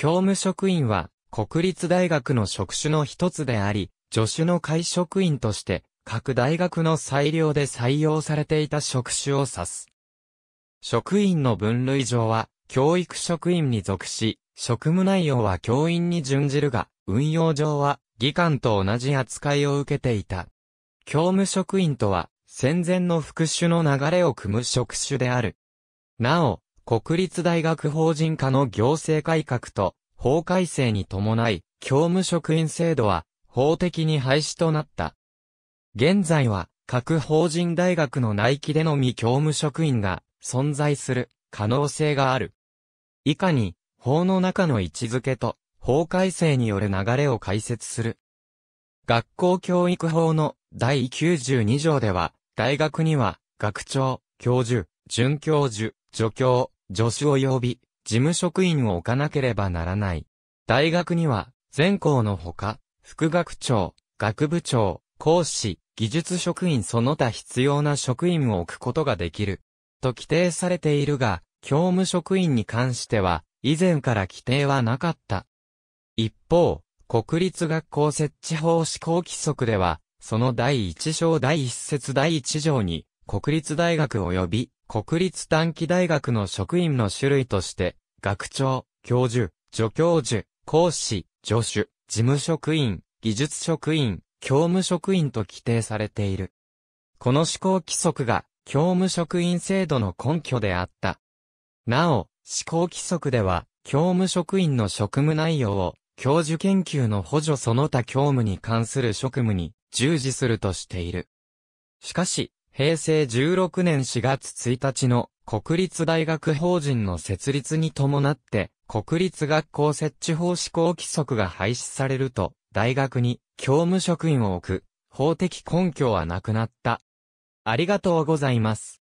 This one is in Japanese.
教務職員は、国立大学の職種の一つであり、助手の会職員として、各大学の裁量で採用されていた職種を指す。職員の分類上は、教育職員に属し、職務内容は教員に準じるが、運用上は、議官と同じ扱いを受けていた。教務職員とは、戦前の復種の流れを組む職種である。なお、国立大学法人化の行政改革と法改正に伴い、教務職員制度は法的に廃止となった。現在は各法人大学の内規でのみ教務職員が存在する可能性がある。以下に法の中の位置づけと法改正による流れを解説する。学校教育法の第92条では、大学には学長、教授、准教授、助教、助手及び、事務職員を置かなければならない。大学には、全校のほか、副学長、学部長、講師、技術職員その他必要な職員を置くことができる。と規定されているが、教務職員に関しては、以前から規定はなかった。一方、国立学校設置法施行規則では、その第一章第一節第一条に、国立大学及び国立短期大学の職員の種類として、学長、教授、助教授、講師、助手、事務職員、技術職員、教務職員と規定されている。この施行規則が、教務職員制度の根拠であった。なお、施行規則では、教務職員の職務内容を、教授研究の補助その他教務に関する職務に従事するとしている。しかし、平成16年4月1日の国立大学法人の設立に伴って、国立学校設置法施行規則が廃止されると、大学に教務職員を置く、法的根拠はなくなった。ありがとうございます。